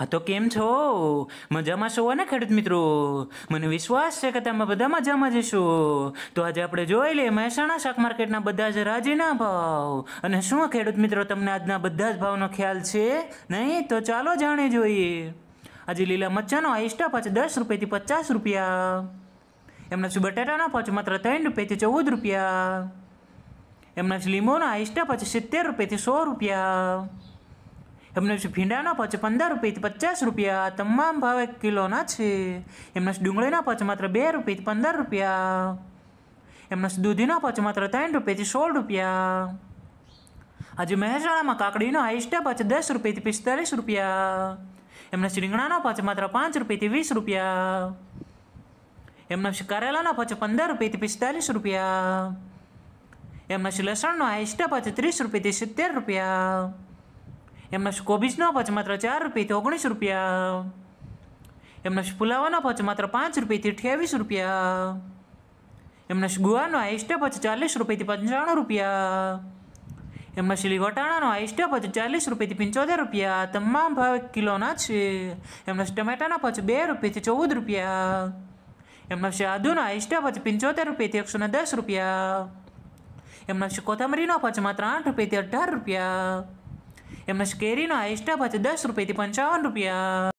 હા તો કેમ છો મજામાં છો ને ખેડૂત મિત્રો મને વિશ્વાસ છે કે તમે બધા મજામાં જશો તો આજે આપણે જોઈ લઈએ મહેસાણા શાક માર્કેટના બધા જ રાજીના ભાવ અને શું ખેડૂત મિત્રો તમને આજના બધા જ ભાવનો ખ્યાલ છે નહીં તો ચાલો જાણે જોઈએ આજે લીલા મરચાનો આઈસ્ટા પાછ દસ રૂપિયાથી પચાસ રૂપિયા એમના શું બટેટાના પાછ માત્ર ત્રણ રૂપિયાથી ચૌદ રૂપિયા એમના લીંબુના આઈસ્ટા પાછ સિત્તેર રૂપિયાથી સો રૂપિયા એમનો ભીંડાના પચ પંદર રૂપિયાથી પચાસ રૂપિયા તમામ ભાવે કિલોના છે એમના ડુંગળીના પચ માત્ર બે રૂપિયાથી પંદર રૂપિયા એમના દૂધીના પચ માત્ર ત્રણ રૂપિયાથી સોળ રૂપિયા આજે મહેસાણામાં કાકડીનો હાઈસ્ટ પચ દસ રૂપિયાથી પિસ્તાલીસ રૂપિયા એમના રીંગણાના પચ માત્ર પાંચ રૂપિયાથી વીસ રૂપિયા એમના કરેલાના પચ પંદર રૂપિયાથી પિસ્તાલીસ રૂપિયા એમના લસણનો હાઈસ્ટ પચ ત્રીસ રૂપિયાથી સિત્તેર રૂપિયા એમને કોબીજનો નો છે માત્ર ચાર રૂપિયાથી ઓગણીસ રૂપિયા એમને પુલાવાનો નો છે માત્ર પાંચ રૂપિયાથી અઠ્યાવીસ રૂપિયા એમને ગુવાનો આઈસ્ટ ભાવ 40 ચાલીસ રૂપિયાથી પંચાણું રૂપિયા એમના શ્રી નો આઈસ્ટ ભાવ 40 ચાલીસ રૂપિયાથી પંચોતેર રૂપિયા તમામ ભાવ કિલોના છે એમના ટમેટાના ભાવ 2 બે રૂપિયાથી ચૌદ રૂપિયા એમના આદુ નો આઈસ્ટ ભાવ 75 પંચોતેર રૂપિયાથી એકસો ને દસ રૂપિયા એમના કોથમરી કોથમરીનો ભાવ માત્ર માત્ર આઠ રૂપિયાથી અઢાર રૂપિયા એમનો કેરીનો આ સ્ટાફ હતો દસ રૂપિયાથી પંચાવન રૂપિયા